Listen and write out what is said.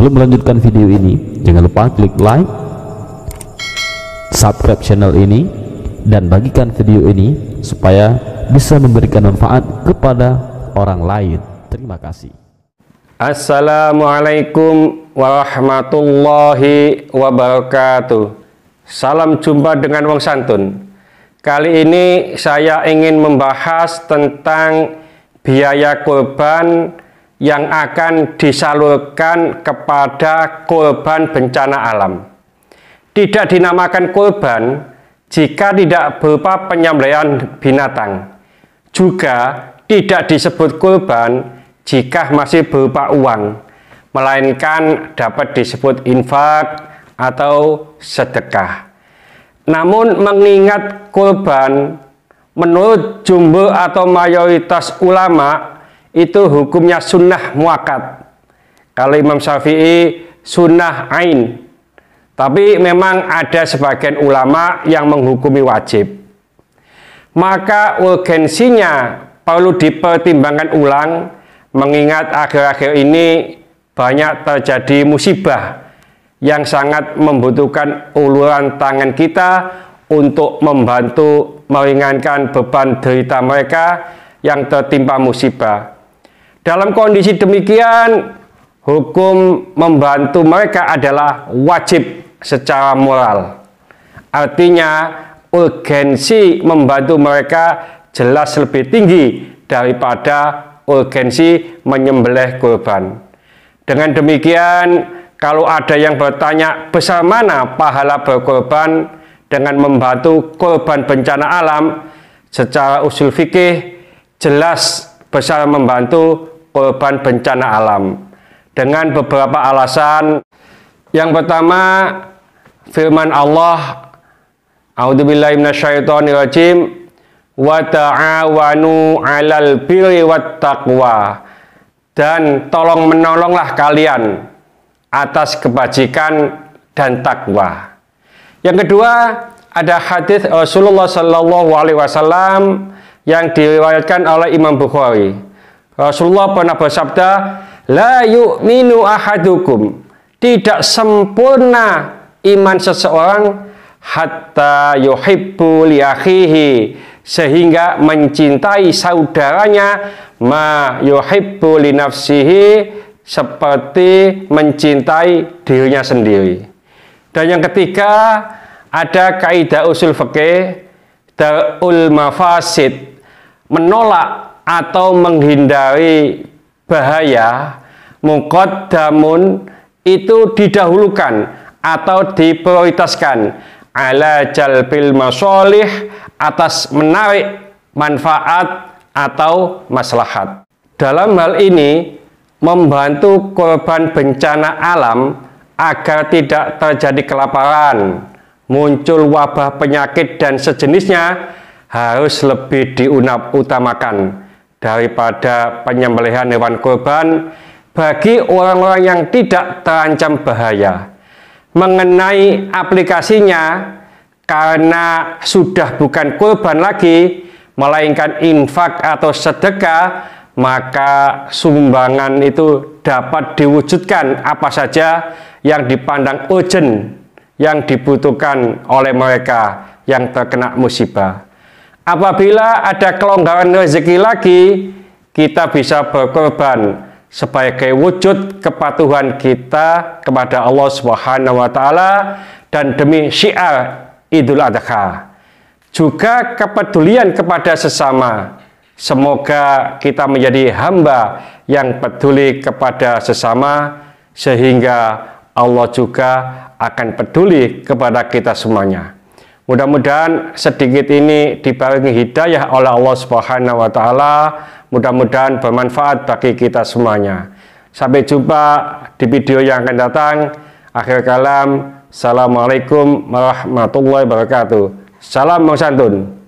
Sebelum melanjutkan video ini, jangan lupa klik like, subscribe channel ini, dan bagikan video ini supaya bisa memberikan manfaat kepada orang lain. Terima kasih. Assalamualaikum warahmatullahi wabarakatuh. Salam jumpa dengan Wong Santun. Kali ini saya ingin membahas tentang biaya korban yang akan disalurkan kepada korban bencana alam. Tidak dinamakan korban jika tidak berupa penyembelihan binatang. Juga tidak disebut korban jika masih berupa uang, melainkan dapat disebut infak atau sedekah. Namun mengingat korban menurut jumbo atau mayoritas ulama itu hukumnya sunnah muakat. Kalau Imam Syafi'i sunnah ain. Tapi memang ada sebagian ulama yang menghukumi wajib. Maka urgensinya perlu dipertimbangkan ulang mengingat akhir-akhir ini banyak terjadi musibah yang sangat membutuhkan uluran tangan kita untuk membantu meringankan beban derita mereka yang tertimpa musibah. Dalam kondisi demikian, hukum membantu mereka adalah wajib secara moral. Artinya, urgensi membantu mereka jelas lebih tinggi daripada urgensi menyembelih korban. Dengan demikian, kalau ada yang bertanya besar mana pahala berkorban dengan membantu korban bencana alam, secara usul fikih jelas besar membantu korban bencana alam dengan beberapa alasan. Yang pertama, firman Allah, A'udzubillahi minasyaitonirrajim, wa ta'awanu 'alal birri wat taqwa. Dan tolong menolonglah kalian atas kebajikan dan takwa. Yang kedua, ada hadis Rasulullah sallallahu alaihi wasallam yang diriwayatkan oleh Imam Bukhari Rasulullah pernah bersabda, La yu'minu ahadukum. Tidak sempurna iman seseorang hatta yuhibbu liakhihi sehingga mencintai saudaranya ma yuhibbu li nafsihi seperti mencintai dirinya sendiri. Dan yang ketiga ada kaidah usul fikih darul mafasid menolak atau menghindari bahaya damun itu didahulukan atau diprioritaskan ala jalbil masolih atas menarik manfaat atau maslahat. Dalam hal ini, membantu korban bencana alam agar tidak terjadi kelaparan, muncul wabah penyakit dan sejenisnya harus lebih diutamakan daripada penyembelihan hewan kurban bagi orang-orang yang tidak terancam bahaya. Mengenai aplikasinya, karena sudah bukan kurban lagi, melainkan infak atau sedekah, maka sumbangan itu dapat diwujudkan apa saja yang dipandang urgent, yang dibutuhkan oleh mereka yang terkena musibah. Apabila ada kelonggaran rezeki lagi, kita bisa berkorban sebagai wujud kepatuhan kita kepada Allah Subhanahu wa taala dan demi syiar Idul Adha. Juga kepedulian kepada sesama. Semoga kita menjadi hamba yang peduli kepada sesama sehingga Allah juga akan peduli kepada kita semuanya. Mudah-mudahan sedikit ini dibarengi hidayah oleh Allah Subhanahu wa taala. Mudah-mudahan bermanfaat bagi kita semuanya. Sampai jumpa di video yang akan datang. Akhir kalam, Assalamualaikum warahmatullahi wabarakatuh. Salam Santun.